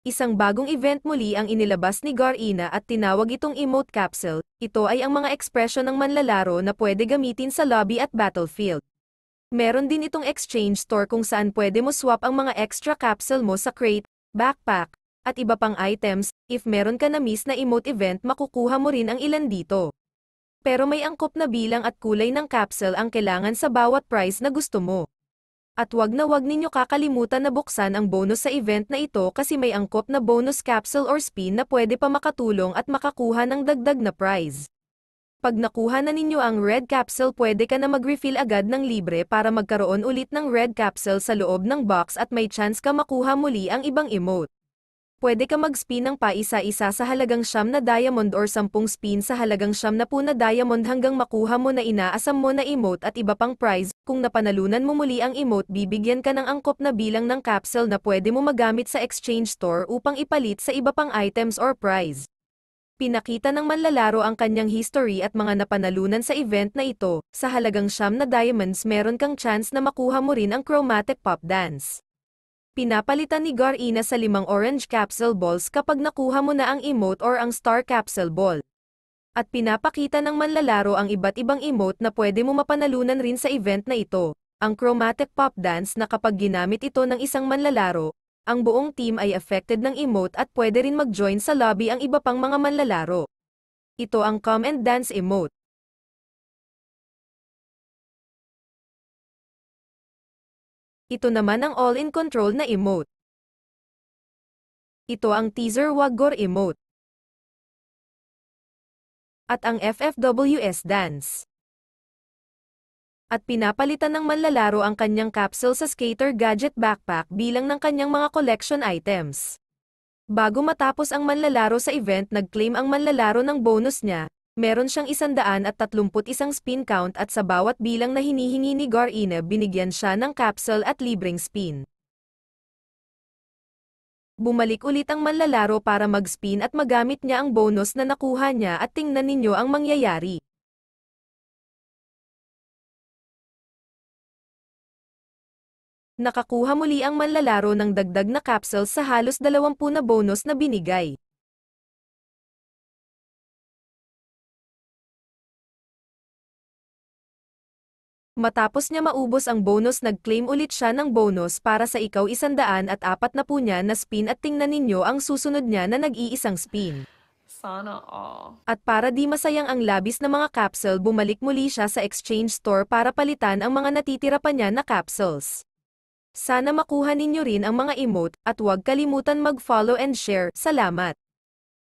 Isang bagong event muli ang inilabas ni Garina at tinawag itong emote capsule. Ito ay ang mga ekspresyon ng manlalaro na pwede gamitin sa lobby at battlefield. Meron din itong exchange store kung saan pwede mo swap ang mga extra capsule mo sa crate, backpack, at iba pang items. If meron ka na miss na emote event makukuha mo rin ang ilan dito. Pero may angkop na bilang at kulay ng capsule ang kailangan sa bawat price na gusto mo. At wag na wag ninyo kakalimutan na buksan ang bonus sa event na ito kasi may angkop na bonus capsule or spin na pwede pa makatulong at makakuha ng dagdag na prize. Pag nakuha na ninyo ang red capsule pwede ka na mag-refill agad ng libre para magkaroon ulit ng red capsule sa loob ng box at may chance ka makuha muli ang ibang emote pwede ka mag-spin ng paisa-isa sa halagang siyam na diamond or sampung spin sa halagang siyam na puna diamond hanggang makuha mo na inaasam mo na emote at iba pang prize. Kung napanalunan mo muli ang emote, bibigyan ka ng angkop na bilang ng capsule na pwede mo magamit sa exchange store upang ipalit sa iba pang items or prize. Pinakita ng manlalaro ang kanyang history at mga napanalunan sa event na ito. Sa halagang siyam na diamonds meron kang chance na makuha mo rin ang chromatic pop dance. Pinapalitan ni Garina sa limang orange capsule balls kapag nakuha mo na ang emote or ang star capsule ball. At pinapakita ng manlalaro ang iba't ibang emote na pwede mo mapanalunan rin sa event na ito. Ang chromatic pop dance na kapag ginamit ito ng isang manlalaro, ang buong team ay affected ng emote at pwede rin mag-join sa lobby ang iba pang mga manlalaro. Ito ang come and dance emote. Ito naman ang all-in control na emote. Ito ang teaser Wagor emote. At ang FFWS dance. At pinapalitan ng manlalaro ang kanyang capsule sa skater gadget backpack bilang ng kanyang mga collection items. Bago matapos ang manlalaro sa event nagclaim ang manlalaro ng bonus niya, meron siyang isandaan at tatlumput isang spin count at sa bawat bilang na hinihingi ni Garina binigyan siya ng capsule at libreng spin. Bumalik ulit ang manlalaro para mag-spin at magamit niya ang bonus na nakuha niya at tingnan ninyo ang mangyayari. Nakakuha muli ang manlalaro ng dagdag na capsule sa halos 20 na bonus na binigay. Matapos niya maubos ang bonus nag-claim ulit siya ng bonus para sa ikaw isandaan at apat na po niya na spin at tingnan ninyo ang susunod niya na nag-iisang spin. Sana all. At para di masayang ang labis na mga capsule bumalik muli siya sa exchange store para palitan ang mga natitira pa niya na capsules. Sana makuha ninyo rin ang mga emote at huwag kalimutan mag-follow and share. Salamat!